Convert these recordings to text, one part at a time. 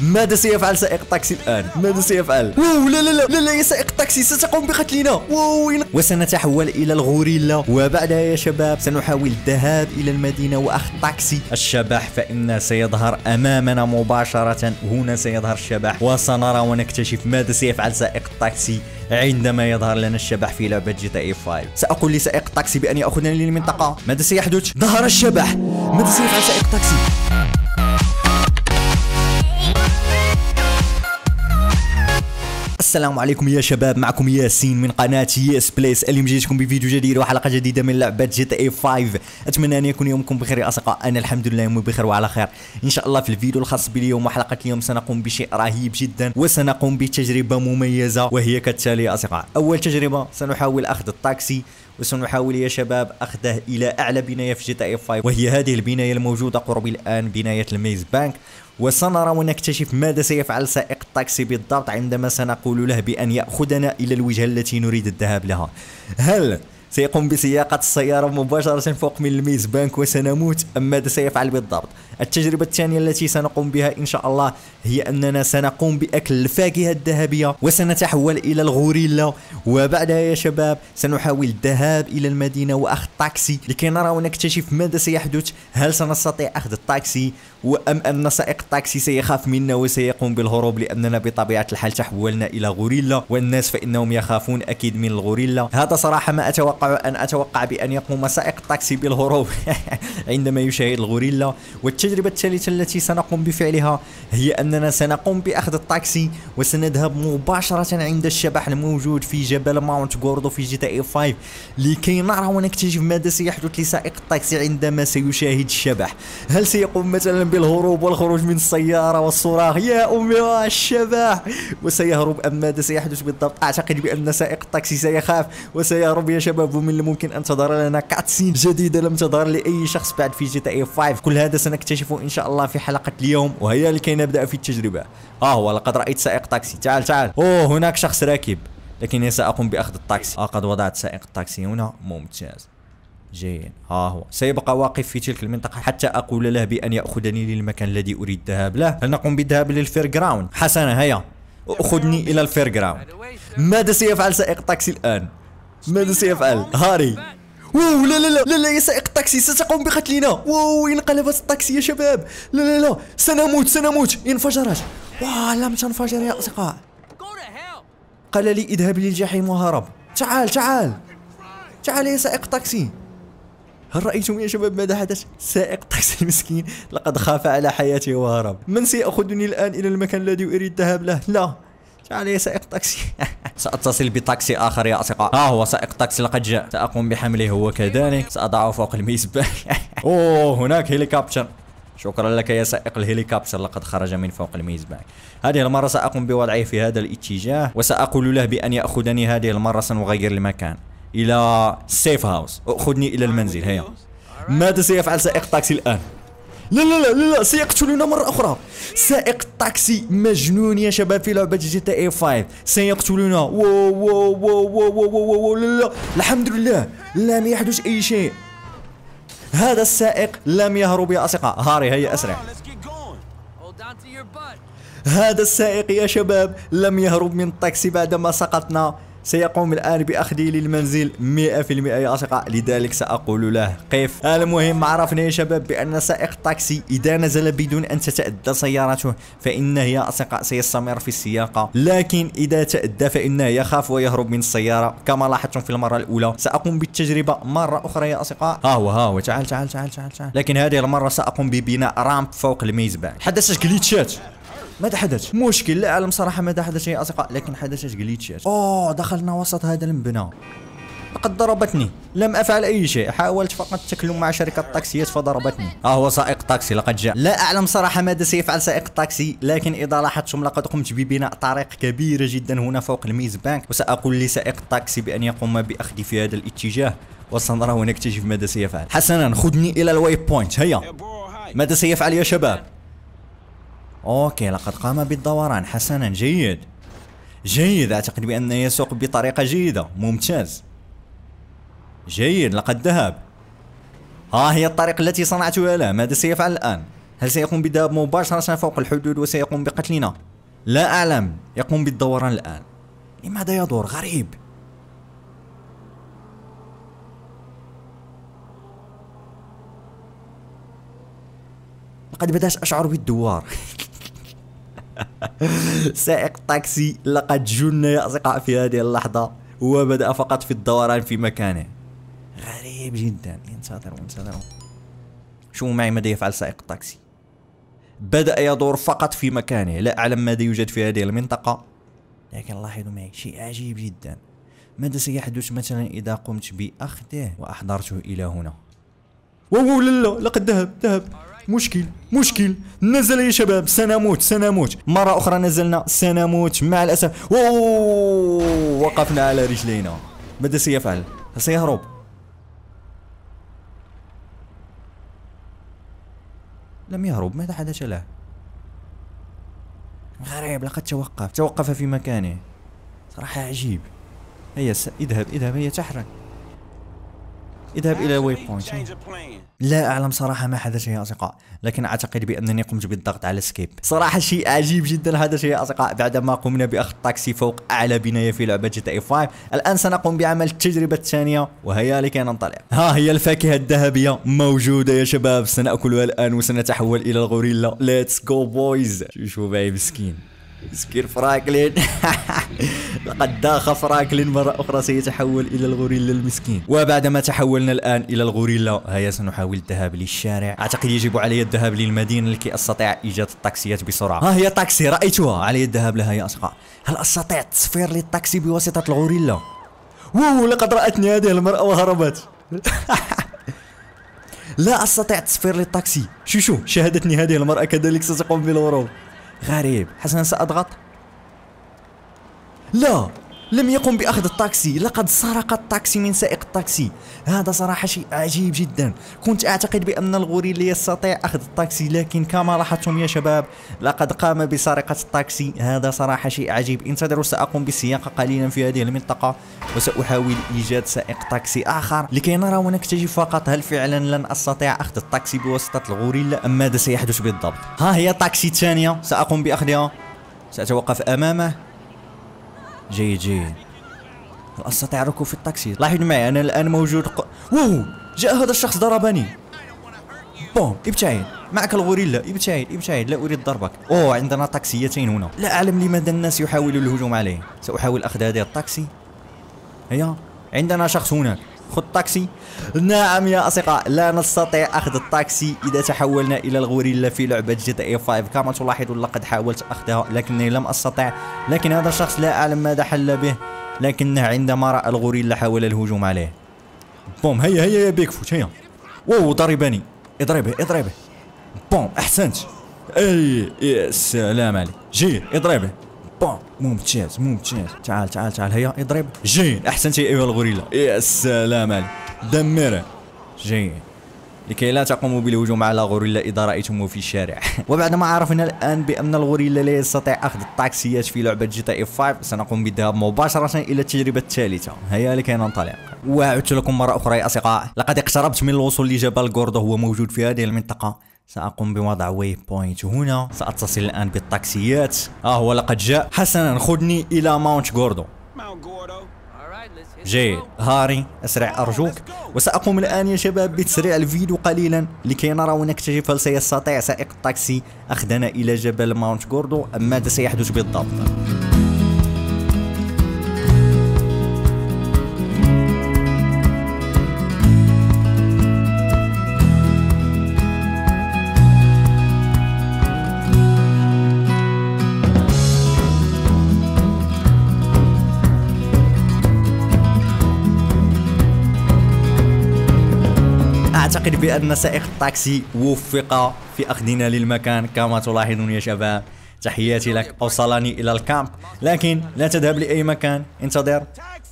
ماذا سيفعل سائق الطاكسي الآن؟ ماذا سيفعل؟ واو لا لا لا لا, لا يا سائق الطاكسي ستقوم بقتلنا واو وسنتحول إلى الغوريلا وبعدها يا شباب سنحاول الذهاب إلى المدينة وأخذ طاكسي الشبح فإن سيظهر أمامنا مباشرة هنا سيظهر الشبح وسنرى ونكتشف ماذا سيفعل سائق الطاكسي عندما يظهر لنا الشبح في لعبة جي تي اي 5 سأقول لسائق الطاكسي بأن يأخذني للمنطقة ماذا سيحدث؟ ظهر الشبح ماذا سيفعل سائق الطاكسي؟ السلام عليكم يا شباب معكم ياسين من قناه ياس بليس اليوم جيتكم بفيديو جديد وحلقه جديده من لعبه جي تي اي 5 اتمنى ان يكون يومكم بخير يا اصدقاء انا الحمد لله يومي بخير وعلى خير ان شاء الله في الفيديو الخاص باليوم وحلقه اليوم سنقوم بشيء رهيب جدا وسنقوم بتجربه مميزه وهي كالتالي يا اصدقاء اول تجربه سنحاول اخذ الطاكسي وسنحاول يا شباب اخذه الى اعلى بنايه في جي تي اي 5 وهي هذه البنايه الموجوده قرب الان بنايه الميز بانك وسنرى ونكتشف ماذا سيفعل سائق التاكسي بالضبط عندما سنقول له بأن يأخذنا إلى الوجهة التي نريد الذهاب لها هل سيقوم بسياقة السيارة مباشرة فوق من الميز بانك وسنموت أم ماذا سيفعل بالضبط التجربة الثانية التي سنقوم بها إن شاء الله هي أننا سنقوم بأكل الفاكهة الذهبية وسنتحول إلى الغوريلا وبعدها يا شباب سنحاول الذهاب إلى المدينة وأخذ تاكسي لكي نرى ونكتشف ماذا سيحدث هل سنستطيع أخذ التاكسي وأم أن سائق التاكسي سيخاف منا وسيقوم بالهروب لأننا بطبيعة الحال تحولنا إلى غوريلا والناس فإنهم يخافون أكيد من الغوريلا هذا صراحة ما أتوقع أن أتوقع بأن يقوم سائق التاكسي بالهروب عندما يشاهد الغوريلا والتجربة الثالثة التي سنقوم بفعلها هي أننا سنقوم بأخذ التاكسي وسنذهب مباشرة عند الشبح الموجود في جبل ماونت غوردو في جي تي اي 5 لكي نرى ونكتشف ماذا سيحدث لسائق التاكسي عندما سيشاهد الشبح هل سيقوم مثلا بالهروب والخروج من السيارة والصراخ يا أمي الشبح وسيهرب أم ماذا سيحدث بالضبط أعتقد بأن سائق التاكسي سيخاف وسيهرب يا شباب ومن الممكن أن تظهر لنا كاتسين جديدة لم تظهر لأي شخص بعد في جي تي اي 5 كل هذا سنكتشفه إن شاء الله في حلقة اليوم وهيا لكي نبدأ في التجربة آه هو لقد رأيت سائق تاكسي تعال تعال أوه هناك شخص راكب لكني سأقوم بأخذ التاكسي لقد آه، وضعت سائق التاكسي هنا ممتاز جين ها هو سيبقى واقف في تلك المنطقة حتى أقول له بأن يأخذني للمكان الذي أريد الذهاب له لنقوم بالذهاب للفير جراوند حسنا هيا أخذني إلى الفير جراوند ماذا سيفعل سائق تاكسي الآن ماذا سيفعل هاري واو لا لا لا لا لا يا سائق التاكسي ستقوم بقتلنا واو انقلبت التاكسي يا شباب لا لا لا سنموت سنموت انفجرت واو لم تنفجر يا أصدقاء قال لي اذهب للجحيم وهرب تعال تعال تعال يا سائق التاكسي هل رأيتم يا شباب ماذا حدث؟ سائق تاكسي مسكين لقد خاف على حياته وهرب من سيأخذني الآن إلى المكان الذي أريد الذهاب له؟ لا تعال يا سائق تاكسي سأتصل بتاكسي آخر يا أصدقاء ها آه، هو سائق تاكسي لقد جاء سأقوم بحمله هو كذلك سأضعه فوق المسبح أوه هناك هليكوبتر شكرا لك يا سائق الهليكوبتر لقد خرج من فوق الميزبان هذه المرة سأقوم بوضعه في هذا الاتجاه وسأقول له بأن يأخذني هذه المرة سنغير المكان الى سيف هاوس خذني الى المنزل هيا ماذا سيفعل سائق التاكسي الان لا لا لا لا, سيقتلنا مرة أخرى سائق التاكسي مجنون يا شباب في لعبة جي تي اي 5 سيقتلنا واو واو واو واو واو واو لا لا الحمد لله لم يحدث أي شيء هذا السائق لم يهرب يا أصدقاء هاري هيا أسرع هذا السائق يا شباب لم يهرب من التاكسي بعدما سقطنا سيقوم الآن بأخذي للمنزل 100% يا أصدقاء لذلك سأقول له قف المهم عرفنا يا شباب بأن سائق التاكسي إذا نزل بدون أن تتأذى سيارته فإنه يا أصدقاء سيستمر في السياقة لكن إذا تأذى فإنه يخاف ويهرب من السيارة كما لاحظتم في المرة الأولى سأقوم بالتجربة مرة أخرى يا أصدقاء ها هو ها هو تعال تعال تعال تعال, تعال. لكن هذه المرة سأقوم ببناء رامب فوق الميزبان حدثت جليتشات ما تحدث مشكل لا اعلم صراحه ماذا حدث يا اصدقاء لكن حدثت جليتشات اوه دخلنا وسط هذا المبنى لقد ضربتني لم افعل اي شيء حاولت فقط التكلم مع شركه التاكسيات فضربتني ها هو سائق تاكسي لقد جاء لا اعلم صراحه ماذا سيفعل سائق التاكسي لكن اذا لاحظتم لقد قمت ببناء طريق كبيره جدا هنا فوق الميز بانك وساقول لسائق التاكسي بان يقوم باخذي في هذا الاتجاه وسنرى ونكتشف ماذا سيفعل حسنا خذني الى الواي بوينت هيا ماذا سيفعل يا شباب أوكي لقد قام بالدوران حسنا جيد جيد أعتقد بأنه يسوق بطريقة جيدة ممتاز جيد لقد ذهب ها هي الطريق التي صنعتها له ماذا سيفعل الآن؟ هل سيقوم بالذهاب مباشرة فوق الحدود وسيقوم بقتلنا؟ لا أعلم يقوم بالدوران الآن لماذا يدور غريب؟ لقد بدأت أشعر بالدوار سائق تاكسي لقد جن يا أصدقاء في هذه اللحظة وبدأ فقط في الدوران في مكانه غريب جدا انتظروا انتظروا شوفوا معي ماذا يفعل سائق التاكسي بدأ يدور فقط في مكانه لا أعلم ماذا يوجد في هذه المنطقة لكن لاحظوا معي شيء عجيب جدا ماذا سيحدث مثلا إذا قمت بأخذه وأحضرته إلى هنا واو لا لا لقد ذهب ذهب مشكل مشكل نزل يا شباب سنموت سنموت مرة أخرى نزلنا سنموت مع الأسف وقفنا على رجلينا ماذا سيفعل؟ سيهرب لم يهرب ماذا حدث له؟ غريب لقد توقف توقف في مكانه صراحة عجيب هيا اذهب اذهب هيا تحرك اذهب الى الويب بوينت لا اعلم صراحه ما حدث يا اصدقاء لكن اعتقد بانني قمت بالضغط على سكيب صراحه شيء عجيب جدا حدث يا اصدقاء بعدما قمنا باخذ تاكسي فوق اعلى بنايه في لعبه جي تي 5 إيه الان سنقوم بعمل التجربه الثانيه وهيا لكي ننطلق ها هي الفاكهه الذهبيه موجوده يا شباب سناكلها الان وسنتحول الى الغوريلا ليتس جو بويز شوفوا معي مسكين مسكين فراكلين لقد داخ فراكلين مرة أخرى سيتحول إلى الغوريلا المسكين وبعدما تحولنا الآن إلى الغوريلا هيا سنحاول الذهاب للشارع أعتقد يجب علي الذهاب للمدينة لكي أستطيع إيجاد التاكسيات بسرعة ها هي تاكسي رأيتها علي الذهاب لها يا أصدقاء هل أستطيع تصفير للطاكسي بواسطة الغوريلا ووو لقد رأتني هذه المرأة وهربت لا أستطيع تصفير للطاكسي شو شو شاهدتني هذه المرأة كذلك ستقوم بالهروب غريب حسنا سأضغط لا لم يقم بأخذ الطاكسي لقد سرق الطاكسي من سائق الطاكسي هذا صراحة شيء عجيب جدا كنت أعتقد بأن الغوريلا يستطيع أخذ الطاكسي لكن كما لاحظتم يا شباب لقد قام بسرقة الطاكسي هذا صراحة شيء عجيب انتظروا سأقوم بالسياقة قليلا في هذه المنطقة وسأحاول إيجاد سائق طاكسي آخر لكي نرى ونكتشف فقط هل فعلا لن أستطيع أخذ الطاكسي بواسطة الغوريلا أم ماذا سيحدث بالضبط ها هي الطاكسي الثانية سأقوم بأخذها سأتوقف أمامه جيد جيد استطيع الركوب في التاكسي لاحظ معي انا الان موجود ق... ووو جاء هذا الشخص ضربني بوم ابتعد معك الغوريلا ابتعد ابتعد لا اريد ضربك اوه عندنا تاكسيتين هنا لا اعلم لماذا الناس يحاولون الهجوم عليه ساحاول اخذ هذه التاكسي هيا عندنا شخص هناك خذ تاكسي نعم يا أصدقاء لا نستطيع أخذ الطاكسي إذا تحولنا إلى الغوريلا في لعبة جي تي اي 5 كما تلاحظون لقد حاولت أخذها لكني لم أستطع لكن هذا الشخص لا أعلم ماذا حل به لكنه عندما رأى الغوريلا حاول الهجوم عليه بوم هيا هيا يا بيك فوت هيا واو ضربني اضربه اضربه بوم أحسنت أي يا سلام عليك جي اضربه بوم ممتاز ممتاز تعال تعال تعال هيا اضرب جين احسنت يا ايها الغوريلا يا سلام عليك دمره جين لكي لا تقوموا بالهجوم على غوريلا إذا رأيتموه في الشارع وبعد ما عرفنا الآن بأن الغوريلا لا يستطيع أخذ الطاكسيات في لعبة جي تي اف 5 سنقوم بالذهاب مباشرة إلى التجربة الثالثة هيا لكي ننطلق وعدت لكم مرة أخرى يا أصدقاء لقد اقتربت من الوصول لجبل غوردو هو موجود في هذه المنطقة سأقوم بوضع واي بوينت هنا سأتصل الآن بالطاكسيات ها آه هو لقد جاء حسنا خذني إلى ماونت غوردو جيد هاري أسرع أرجوك وسأقوم الآن يا شباب بتسريع الفيديو قليلا لكي نرى ونكتشف هل سيستطيع سائق الطاكسي أخذنا إلى جبل ماونت غوردو أم ماذا سيحدث بالضبط أعتقد بأن سائق التاكسي وفق في أخذنا للمكان كما تلاحظون يا شباب تحياتي لك أوصلني إلى الكامب لكن لا تذهب لأي مكان انتظر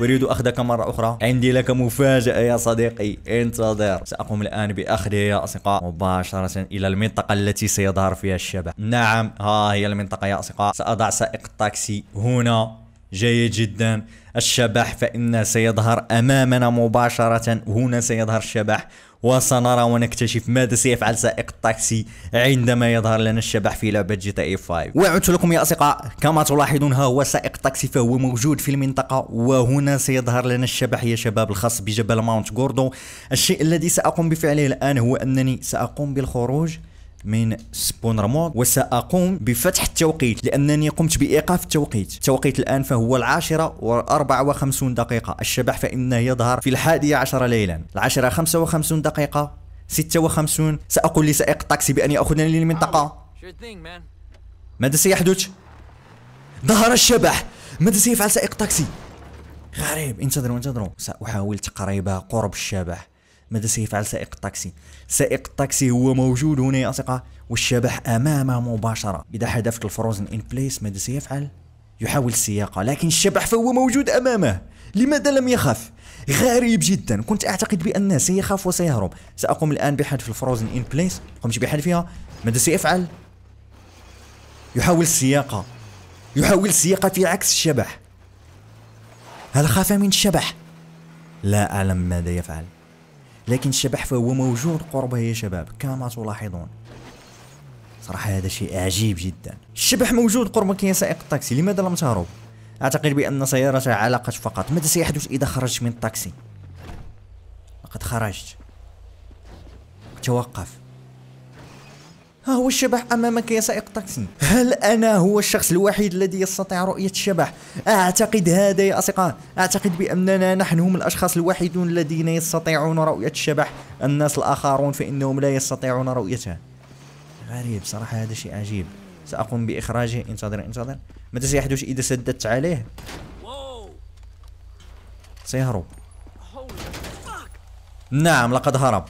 أريد أخذك مرة أخرى عندي لك مفاجأة يا صديقي انتظر سأقوم الآن بأخذه يا أصدقاء مباشرة إلى المنطقة التي سيظهر فيها الشبح نعم ها هي المنطقة يا أصدقاء سأضع سائق التاكسي هنا جيد جدا الشبح فإنه سيظهر أمامنا مباشرة هنا سيظهر الشبح وسنرى ونكتشف ماذا سيفعل سائق التاكسي عندما يظهر لنا الشبح في لعبة جي تي اي 5 وعدت لكم يا أصدقاء كما تلاحظون ها هو سائق التاكسي فهو موجود في المنطقة وهنا سيظهر لنا الشبح يا شباب الخاص بجبل ماونت جوردو الشيء الذي سأقوم بفعله الآن هو أنني سأقوم بالخروج من سبونرمون وسأقوم بفتح التوقيت لأنني قمت بإيقاف التوقيت التوقيت الآن فهو العاشرة وأربعة وخمسون دقيقة الشبح فإنه يظهر في الحادية عشر ليلا العاشرة خمسة وخمسون دقيقة ستة وخمسون سأقول لسائق التاكسي بأن يأخذني للمنطقة ماذا سيحدث؟ ظهر الشبح ماذا سيفعل سائق التاكسي؟ غريب انتظروا انتظروا سأحاول تقريبا قرب الشبح ماذا سيفعل سائق التاكسي سائق التاكسي هو موجود هنا يا أصدقاء والشبح أمامه مباشرة إذا حذفت الفروزن إن بليس ماذا سيفعل يحاول السياقة لكن الشبح فهو موجود أمامه لماذا لم يخف غريب جدا كنت أعتقد بأنه سيخاف وسيهرب سأقوم الآن بحذف الفروزن إن بليس قمت بحذفها ماذا سيفعل يحاول السياقة يحاول السياقة في عكس الشبح هل خاف من الشبح؟ لا أعلم ماذا يفعل لكن الشبح فهو موجود قربه يا شباب كما تلاحظون صراحة هذا شيء عجيب جدا الشبح موجود قربك يا سائق التاكسي لماذا لم تهرب؟ أعتقد بأن سيارته علقت فقط ماذا سيحدث إذا خرجت من التاكسي؟ لقد خرجت توقف ها هو الشبح أمامك يا سائق تاكسي هل أنا هو الشخص الوحيد الذي يستطيع رؤية الشبح؟ أعتقد هذا يا أصدقاء أعتقد بأننا نحن هم الأشخاص الوحيدون الذين يستطيعون رؤية الشبح الناس الآخرون فإنهم لا يستطيعون رؤيته غريب صراحة هذا شيء عجيب سأقوم بإخراجه انتظر انتظر ماذا سيحدث إذا سددت عليه؟ سيهرب نعم لقد هرب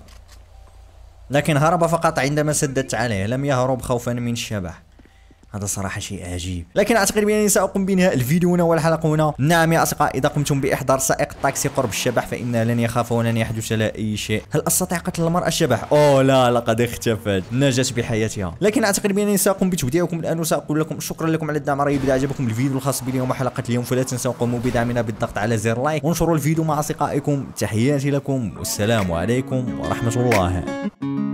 لكن هرب فقط عندما سددت عليه لم يهرب خوفا من الشبح هذا صراحه شيء عجيب لكن اعتقد بانني ساقوم بانهاء الفيديو هنا والحلقه هنا نعم يا اصدقاء اذا قمتم باحضار سائق طاكسي قرب الشبح فانه لن يخاف ولن يحدث له اي شيء هل استطيع قتل المراه الشبح اوه لا لقد اختفت نجت بحياتها لكن اعتقد بانني ساقوم بتوديعكم الان وساقول لكم شكرا لكم على الدعم رأيي اذا عجبكم الفيديو الخاص اليوم وحلقه اليوم فلا تنسوا قوموا بدعمنا بالضغط على زر لايك وانشروا الفيديو مع اصدقائكم تحياتي لكم والسلام عليكم ورحمه الله